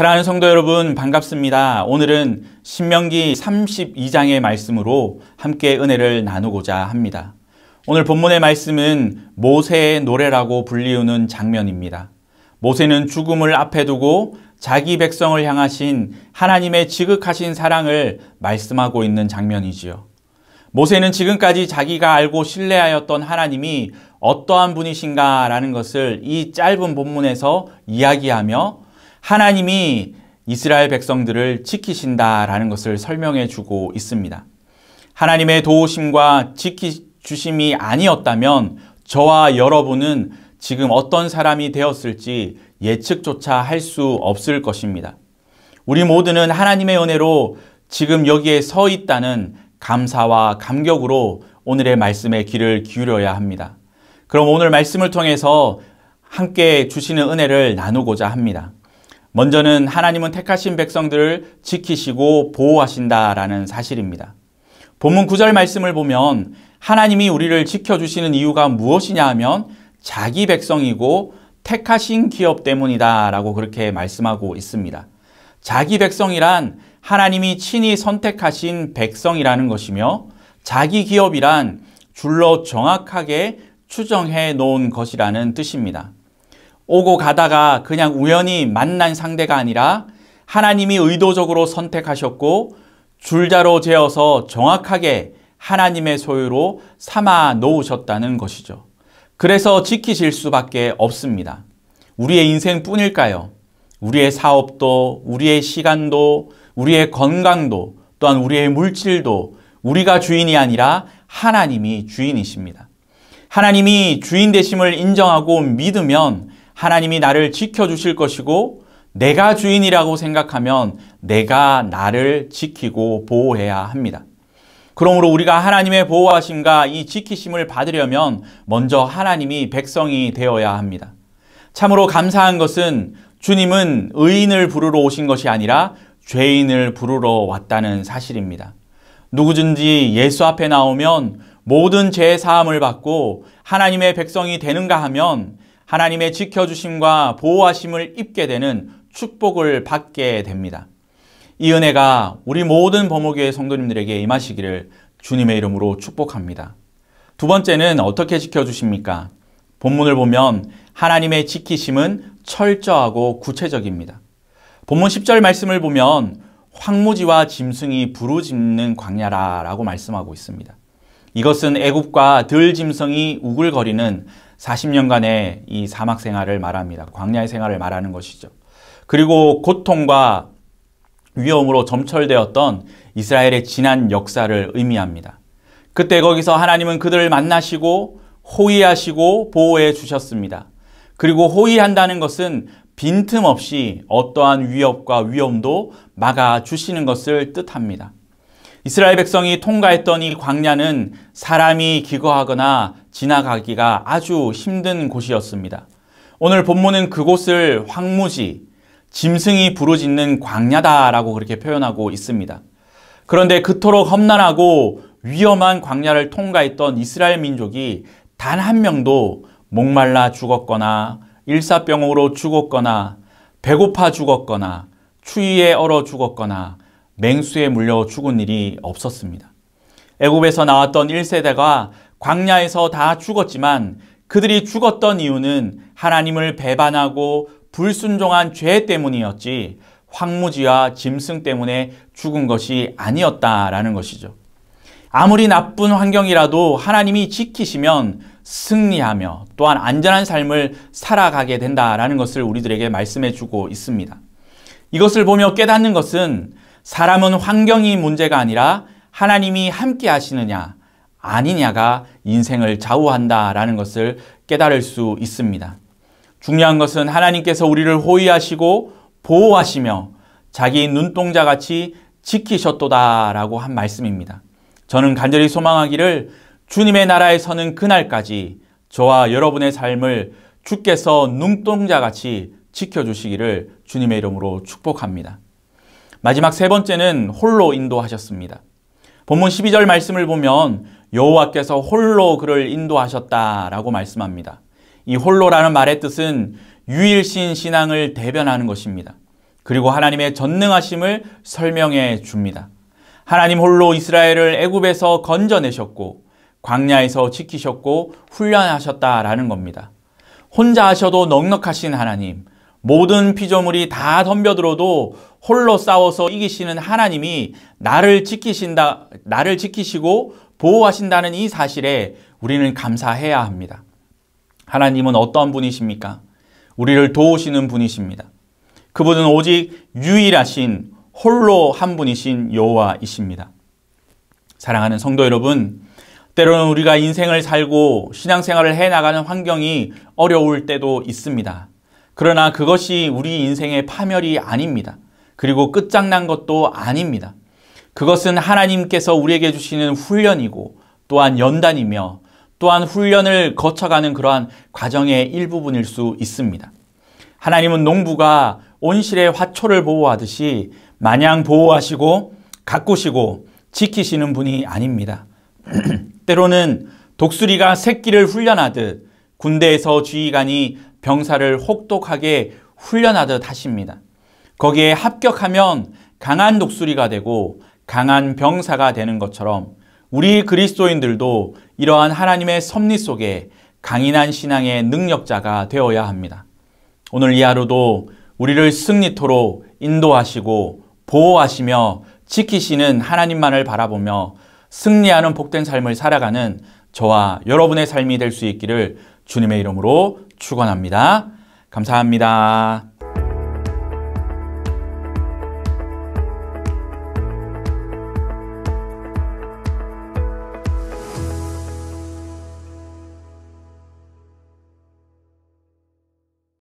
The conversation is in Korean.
사랑하는 성도 여러분 반갑습니다. 오늘은 신명기 32장의 말씀으로 함께 은혜를 나누고자 합니다. 오늘 본문의 말씀은 모세의 노래라고 불리우는 장면입니다. 모세는 죽음을 앞에 두고 자기 백성을 향하신 하나님의 지극하신 사랑을 말씀하고 있는 장면이지요. 모세는 지금까지 자기가 알고 신뢰하였던 하나님이 어떠한 분이신가라는 것을 이 짧은 본문에서 이야기하며 하나님이 이스라엘 백성들을 지키신다라는 것을 설명해 주고 있습니다. 하나님의 도우심과 지키주심이 아니었다면 저와 여러분은 지금 어떤 사람이 되었을지 예측조차 할 수 없을 것입니다. 우리 모두는 하나님의 은혜로 지금 여기에 서 있다는 감사와 감격으로 오늘의 말씀에 귀를 기울여야 합니다. 그럼 오늘 말씀을 통해서 함께 주시는 은혜를 나누고자 합니다. 먼저는 하나님은 택하신 백성들을 지키시고 보호하신다라는 사실입니다. 본문 9절 말씀을 보면 하나님이 우리를 지켜주시는 이유가 무엇이냐 하면 자기 백성이고 택하신 기업 때문이다 라고 그렇게 말씀하고 있습니다. 자기 백성이란 하나님이 친히 선택하신 백성이라는 것이며 자기 기업이란 줄로 정확하게 추정해 놓은 것이라는 뜻입니다. 오고 가다가 그냥 우연히 만난 상대가 아니라 하나님이 의도적으로 선택하셨고 줄자로 재어서 정확하게 하나님의 소유로 삼아 놓으셨다는 것이죠. 그래서 지키실 수밖에 없습니다. 우리의 인생뿐일까요? 우리의 사업도, 우리의 시간도, 우리의 건강도, 또한 우리의 물질도 우리가 주인이 아니라 하나님이 주인이십니다. 하나님이 주인 되심을 인정하고 믿으면 하나님이 나를 지켜주실 것이고 내가 주인이라고 생각하면 내가 나를 지키고 보호해야 합니다. 그러므로 우리가 하나님의 보호하심과 이 지키심을 받으려면 먼저 하나님이 백성이 되어야 합니다. 참으로 감사한 것은 주님은 의인을 부르러 오신 것이 아니라 죄인을 부르러 왔다는 사실입니다. 누구든지 예수 앞에 나오면 모든 죄의 사함을 받고 하나님의 백성이 되는가 하면 하나님의 지켜주심과 보호하심을 입게 되는 축복을 받게 됩니다. 이 은혜가 우리 모든 범호교회 성도님들에게 임하시기를 주님의 이름으로 축복합니다. 두 번째는 어떻게 지켜주십니까? 본문을 보면 하나님의 지키심은 철저하고 구체적입니다. 본문 10절 말씀을 보면 황무지와 짐승이 부르짖는 광야라 라고 말씀하고 있습니다. 이것은 애굽과 들짐승이 우글거리는 40년간의 이 사막 생활을 말합니다. 광야의 생활을 말하는 것이죠. 그리고 고통과 위험으로 점철되었던 이스라엘의 지난 역사를 의미합니다. 그때 거기서 하나님은 그들을 만나시고 호의하시고 보호해 주셨습니다. 그리고 호의한다는 것은 빈틈없이 어떠한 위협과 위험도 막아 주시는 것을 뜻합니다. 이스라엘 백성이 통과했던 이 광야는 사람이 기거하거나 지나가기가 아주 힘든 곳이었습니다. 오늘 본문은 그곳을 황무지, 짐승이 부르짖는 광야다라고 그렇게 표현하고 있습니다. 그런데 그토록 험난하고 위험한 광야를 통과했던 이스라엘 민족이 단 한 명도 목말라 죽었거나 일사병으로 죽었거나 배고파 죽었거나 추위에 얼어 죽었거나 맹수에 물려 죽은 일이 없었습니다. 애굽에서 나왔던 1세대가 광야에서 다 죽었지만 그들이 죽었던 이유는 하나님을 배반하고 불순종한 죄 때문이었지 황무지와 짐승 때문에 죽은 것이 아니었다라는 것이죠. 아무리 나쁜 환경이라도 하나님이 지키시면 승리하며 또한 안전한 삶을 살아가게 된다라는 것을 우리들에게 말씀해 주고 있습니다. 이것을 보며 깨닫는 것은 사람은 환경이 문제가 아니라 하나님이 함께 하시느냐 아니냐가 인생을 좌우한다라는 것을 깨달을 수 있습니다. 중요한 것은 하나님께서 우리를 호위하시고 보호하시며 자기 눈동자 같이 지키셨도다라고 한 말씀입니다. 저는 간절히 소망하기를 주님의 나라에 서는 그날까지 저와 여러분의 삶을 주께서 눈동자 같이 지켜주시기를 주님의 이름으로 축복합니다. 마지막 세 번째는 홀로 인도하셨습니다. 본문 12절 말씀을 보면 여호와께서 홀로 그를 인도하셨다라고 말씀합니다. 이 홀로라는 말의 뜻은 유일신 신앙을 대변하는 것입니다. 그리고 하나님의 전능하심을 설명해 줍니다. 하나님 홀로 이스라엘을 애굽에서 건져내셨고 광야에서 지키셨고 훈련하셨다라는 겁니다. 혼자 하셔도 넉넉하신 하나님, 모든 피조물이 다 덤벼들어도 홀로 싸워서 이기시는 하나님이 나를 지키신다, 나를 지키시고 보호하신다는 이 사실에 우리는 감사해야 합니다. 하나님은 어떤 분이십니까? 우리를 도우시는 분이십니다. 그분은 오직 유일하신 홀로 한 분이신 여호와이십니다. 사랑하는 성도 여러분, 때로는 우리가 인생을 살고 신앙생활을 해 나가는 환경이 어려울 때도 있습니다. 그러나 그것이 우리 인생의 파멸이 아닙니다. 그리고 끝장난 것도 아닙니다. 그것은 하나님께서 우리에게 주시는 훈련이고 또한 연단이며 또한 훈련을 거쳐가는 그러한 과정의 일부분일 수 있습니다. 하나님은 농부가 온실의 화초를 보호하듯이 마냥 보호하시고 가꾸시고 지키시는 분이 아닙니다. 때로는 독수리가 새끼를 훈련하듯 군대에서 지휘관이 병사를 혹독하게 훈련하듯 하십니다. 거기에 합격하면 강한 독수리가 되고 강한 병사가 되는 것처럼 우리 그리스도인들도 이러한 하나님의 섭리 속에 강인한 신앙의 능력자가 되어야 합니다. 오늘 이 하루도 우리를 승리토로 인도하시고 보호하시며 지키시는 하나님만을 바라보며 승리하는 복된 삶을 살아가는 저와 여러분의 삶이 될 수 있기를 주님의 이름으로 축원합니다. 감사합니다.